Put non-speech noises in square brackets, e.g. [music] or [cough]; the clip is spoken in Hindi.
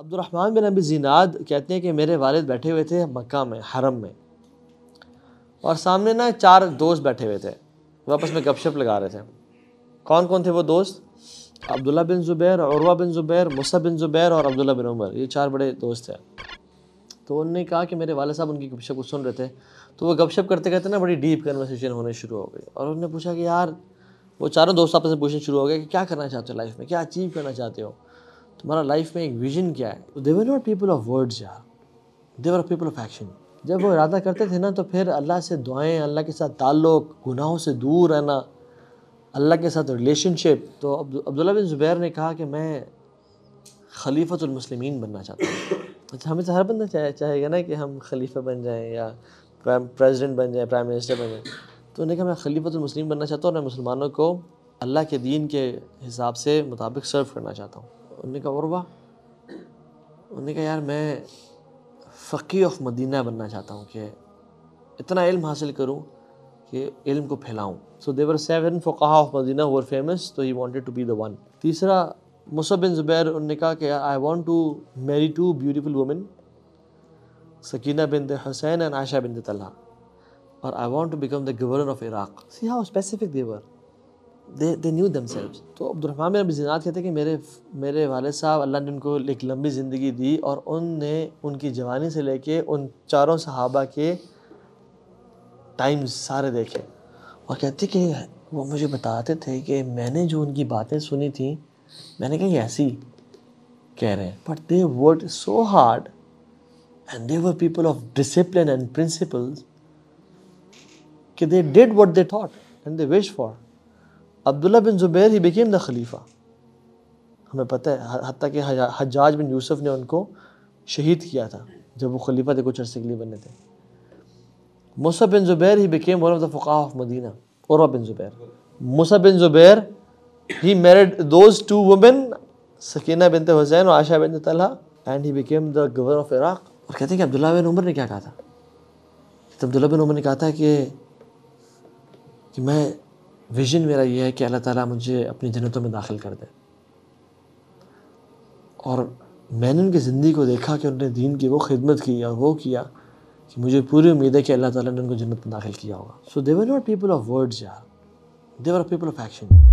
अब्दुलरहमान बिन अबी जीनाद कहते हैं कि मेरे वालिद बैठे हुए थे मक्का में हरम में और सामने ना चार दोस्त बैठे हुए थे वो आपस में गपशप लगा रहे थे कौन कौन थे वो दोस्त अब्दुल्ला बिन ज़ुबैर औरवा बिन ज़ुबैर मुसा बिन ज़ुबैर और अब्दुल्ला बिन उमर ये चार बड़े दोस्त हैं तो उनने कहा कि मेरे वाले साहब उनकी गपशप को सुन रहे थे तो वो गपशप करते करते ना बड़ी डीप कन्वर्सेशन होने शुरू हो गई और उन्होंने पूछा कि यार वो चारों दोस्त आपस में पूछना शुरू हो गए कि क्या करना चाहते हो लाइफ में क्या अचीव करना चाहते हो तुम्हारा लाइफ में एक विजन क्या है तो they were not people of words यार देवर पीपल ऑफ एक्शन जब वो इरादा करते थे ना तो फिर अल्लाह से दुआएं अल्लाह के साथ ताल्लुक गुनाहों से दूर रहना अल्लाह के साथ रिलेशनशिप तो अब्दुल्ला बिन ज़ुबैर ने कहा कि मैं खलीफतमसलिमिन बनना चाहता हूँ [coughs] अच्छा हमें तो हर बंदा चाहे चाहेगा ना कि हम खलीफा बन जाएँ या प्रेसिडेंट बन जाएँ प्राइम मिनिस्टर बन जाएँ तो उन्हें कहा मैं खलीफतमसलिम बनना चाहता हूँ और मैं मुसलमानों को अल्लाह के दीन के हिसाब से मुताबिक सर्व करना चाहता हूँ उन्होंने कहा और वाह उन्होंने कहा यार मैं फ़की ऑफ मदीना बनना चाहता हूँ कि इतना इल्म हासिल करूँ कि इल्म को फैलाऊँ सो देवर सेवन फ़ोका ऑफ मदीना वर फेमस तो he wanted to be the one तीसरा मुसबिन ज़ुबैर उन्होंने कहा कि I want to marry two beautiful women Sakina bin the Hussain and Aisha bin Talha और I want to become the governor of Iraq see how specific they were they they knew themselves तो अब्दुलरहमान बिन बिजनात कहते हैं कि मेरे मेरे वाले साहब अल्लाह ने उनको एक लंबी ज़िंदगी दी और उनने उनकी जवानी से लेके उन चारों सहाबा के टाइम्स सारे देखे और कहते कि वो मुझे बताते थे कि मैंने जो उनकी बातें सुनी थी मैंने कहा ऐसी कह रहे हैं but they worked so hard and they were people of discipline and principles कि they did what they thought and they wish for Abdullah bin Zubair he became the खलीफा हमें पता है हती कि हजाज बिन यूसुफ ने उनको शहीद किया था जब वो खलीफा थे कुछ अरसे के लिए बने थे Musa bin Zubair he became one of the फ़ुका ऑफ मदीना और bin Zubair Musa bin Zubair he married those two women Sakina bin Hussain और Aisha bin Talha and he became the governor of Iraq और कहते हैं कि अब्दुल्ला बिन उमर ने क्या कहा था तो अब्दुल्ला बिन उमर ने कहा था कि कि मैं विजन मेरा ये है कि अल्लाह ताला मुझे अपनी जन्नतों में दाखिल कर दे और मैंने उनकी ज़िंदगी को देखा कि उन्होंने दीन की वो खिदमत की और वो किया कि मुझे पूरी उम्मीद है कि अल्लाह ताला ने उनको जन्नत में दाखिल किया होगा so they're not people of words यार देवर पीपल ऑफ एक्शन